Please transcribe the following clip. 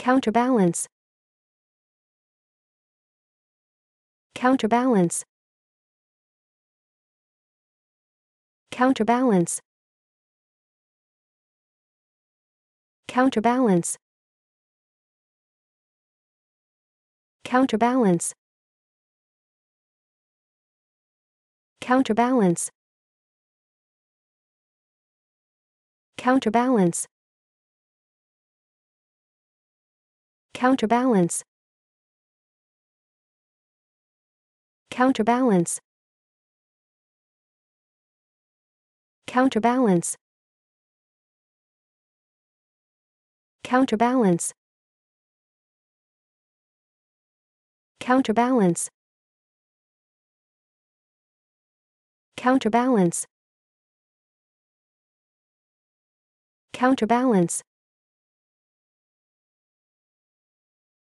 counterbalance counterbalance counterbalance counterbalance counterbalance counterbalance counterbalance counterbalance counterbalance counterbalance counterbalance counterbalance counterbalance counterbalance